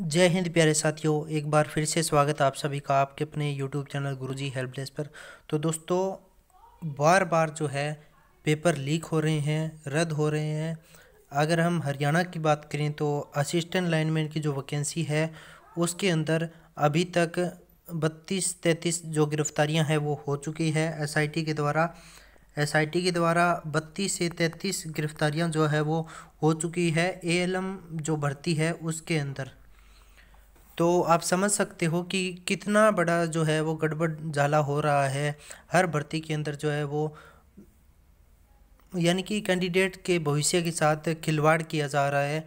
जय हिंद प्यारे साथियों एक बार फिर से स्वागत आप सभी का आपके अपने YouTube channel Guruji help desk पर तो दोस्तों बार बार जो है पेपर लीक हो रहे हैं रद्द हो रहे हैं अगर हम हरियाणा की बात करें तो असिस्टेंट लाइनमैन की जो वैकेंसी है उसके अंदर अभी तक बत्तीस तैंतीस जो गिरफ्तारियां हैं वो हो चुकी है एस के द्वारा एस के द्वारा बत्तीस से तैंतीस गिरफ्तारियाँ जो है वो हो चुकी है ए जो भर्ती है उसके अंदर तो आप समझ सकते हो कि कितना बड़ा जो है वो गड़बड़ झाला हो रहा है हर भर्ती के अंदर जो है वो यानी कि कैंडिडेट के भविष्य के साथ खिलवाड़ किया जा रहा है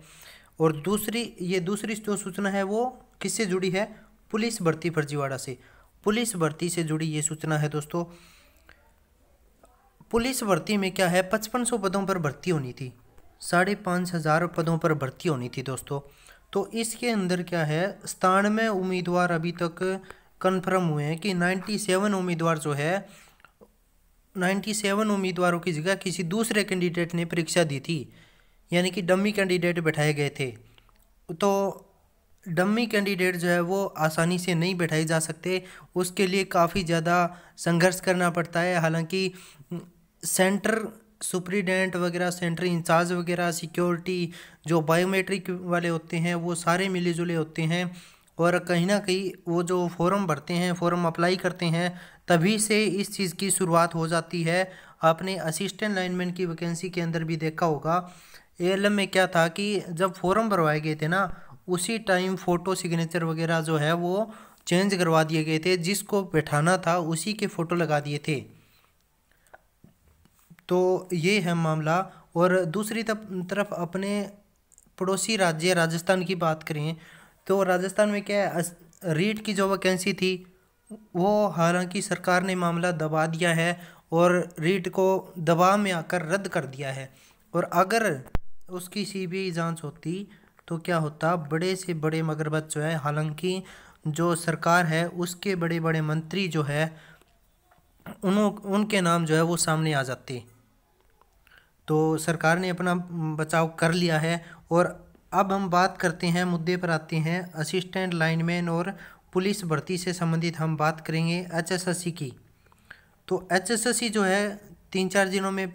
और दूसरी ये दूसरी जो सूचना है वो किससे जुड़ी है पुलिस भर्ती फर्जीवाड़ा से पुलिस भर्ती से जुड़ी ये सूचना है दोस्तों पुलिस भर्ती में क्या है पचपन सौ पदों पर भर्ती होनी थी साढ़े पाँच हज़ार पदों पर भर्ती होनी थी दोस्तों तो इसके अंदर क्या है सतानवे उम्मीदवार अभी तक कन्फर्म हुए हैं कि 97 उम्मीदवार जो है 97 उम्मीदवारों की जगह किसी दूसरे कैंडिडेट ने परीक्षा दी थी यानी कि डमी कैंडिडेट बैठाए गए थे तो डमी कैंडिडेट जो है वो आसानी से नहीं बैठाए जा सकते उसके लिए काफ़ी ज़्यादा संघर्ष करना पड़ता है हालांकि सेंटर सुप्रीडेंट वगैरह सेंट्री इंचार्ज वगैरह सिक्योरिटी जो बायोमेट्रिक वाले होते हैं वो सारे मिले जुले होते हैं और कहीं ना कहीं वो जो फॉर्म भरते हैं फॉर्म अप्लाई करते हैं तभी से इस चीज़ की शुरुआत हो जाती है आपने असिस्टेंट लाइनमैन की वैकेंसी के अंदर भी देखा होगा ए में क्या था कि जब फॉर्म भरवाए गए थे ना उसी टाइम फ़ोटो सिग्नेचर वगैरह जो है वो चेंज करवा दिए गए थे जिसको बैठाना था उसी के फ़ोटो लगा दिए थे तो ये है मामला और दूसरी तरफ अपने पड़ोसी राज्य राजस्थान की बात करें तो राजस्थान में क्या है रीट की जो वैकेंसी थी वो हालांकि सरकार ने मामला दबा दिया है और रीट को दबाव में आकर रद्द कर दिया है और अगर उसकी सी आई जाँच होती तो क्या होता बड़े से बड़े मगरबत जो है हालांकि जो सरकार है उसके बड़े बड़े मंत्री जो है उन उनके नाम जो है वो सामने आ जाते तो सरकार ने अपना बचाव कर लिया है और अब हम बात करते हैं मुद्दे पर आते हैं असिस्टेंट लाइनमैन और पुलिस भर्ती से संबंधित हम बात करेंगे एचएसएससी की तो एचएसएससी जो है तीन चार दिनों में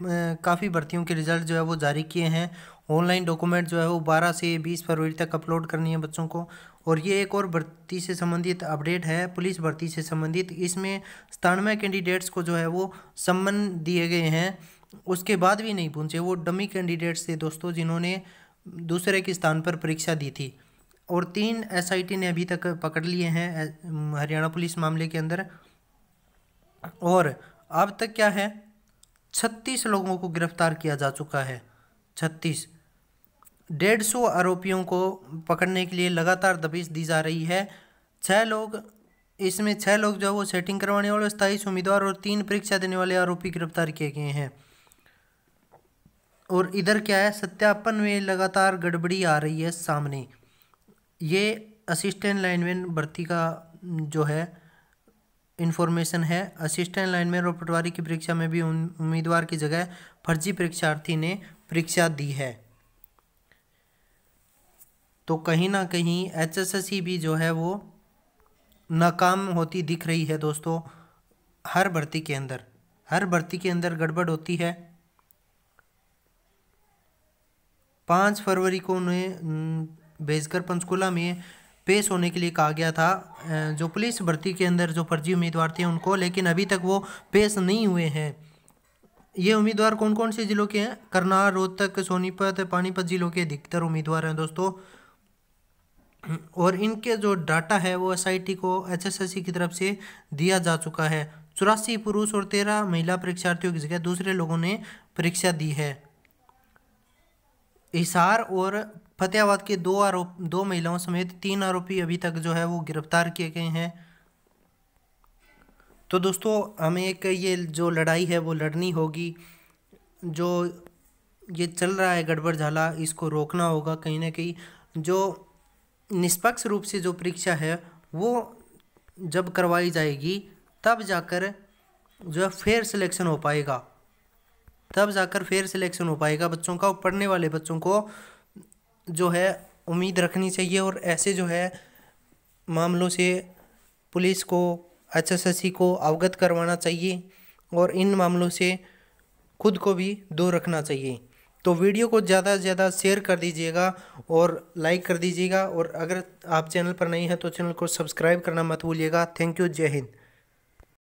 काफ़ी भर्तियों के रिजल्ट जो है वो जारी किए हैं ऑनलाइन डॉक्यूमेंट जो है वो बारह से बीस फरवरी तक अपलोड करनी है बच्चों को और ये एक और भर्ती से संबंधित अपडेट है पुलिस भर्ती से संबंधित इसमें सतानवे कैंडिडेट्स को जो है वो सम्मन दिए गए हैं उसके बाद भी नहीं पहुंचे वो डमी कैंडिडेट्स थे दोस्तों जिन्होंने दूसरे के स्थान पर परीक्षा दी थी और तीन एसआईटी ने अभी तक पकड़ लिए हैं हरियाणा पुलिस मामले के अंदर और अब तक क्या है छत्तीस लोगों को गिरफ्तार किया जा चुका है छत्तीस डेढ़ सौ आरोपियों को पकड़ने के लिए लगातार दबिश दी जा रही है छः लोग इसमें छः लोग जो है वो सेटिंग करवाने वाले स्थाईस उम्मीदवार और तीन परीक्षा देने वाले आरोपी गिरफ्तार किए गए हैं और इधर क्या है सत्यापन में लगातार गड़बड़ी आ रही है सामने ये असिस्टेंट लाइनमैन भर्ती का जो है इन्फॉर्मेशन है असिस्टेंट लाइनमैन और पटवारी की परीक्षा में भी उम्मीदवार की जगह फर्जी परीक्षार्थी ने परीक्षा दी है तो कहीं ना कहीं एचएसएससी भी जो है वो नाकाम होती दिख रही है दोस्तों हर भर्ती के अंदर हर भर्ती के अंदर गड़बड़ होती है पाँच फरवरी को उन्हें भेजकर पंचकुला में पेश होने के लिए कहा गया था जो पुलिस भर्ती के अंदर जो फर्जी उम्मीदवार थे उनको लेकिन अभी तक वो पेश नहीं हुए हैं ये उम्मीदवार कौन कौन से ज़िलों के हैं करनाल रोहतक सोनीपत पानीपत ज़िलों के अधिकतर उम्मीदवार हैं दोस्तों और इनके जो डाटा है वो एसआईटी को एचएसएससी की तरफ से दिया जा चुका है चौरासी पुरुष और तेरह महिला परीक्षार्थियों की जगह दूसरे लोगों ने परीक्षा दी है हिसार और फतेहाबाद के दो आरोप दो महिलाओं समेत तीन आरोपी अभी तक जो है वो गिरफ्तार किए गए हैं तो दोस्तों हमें एक ये जो लड़ाई है वो लड़नी होगी जो ये चल रहा है गड़बड़ झाला इसको रोकना होगा कहीं ना कहीं जो निष्पक्ष रूप से जो परीक्षा है वो जब करवाई जाएगी तब जाकर जो है फेयर सिलेक्शन हो पाएगा तब जाकर फिर सिलेक्शन हो पाएगा बच्चों का पढ़ने वाले बच्चों को जो है उम्मीद रखनी चाहिए और ऐसे जो है मामलों से पुलिस को एच एस को अवगत करवाना चाहिए और इन मामलों से खुद को भी दूर रखना चाहिए तो वीडियो को ज़्यादा से ज़्यादा शेयर कर दीजिएगा और लाइक कर दीजिएगा और अगर आप चैनल पर नहीं हैं तो चैनल को सब्सक्राइब करना मत भूलिएगा थैंक यू जय हिंद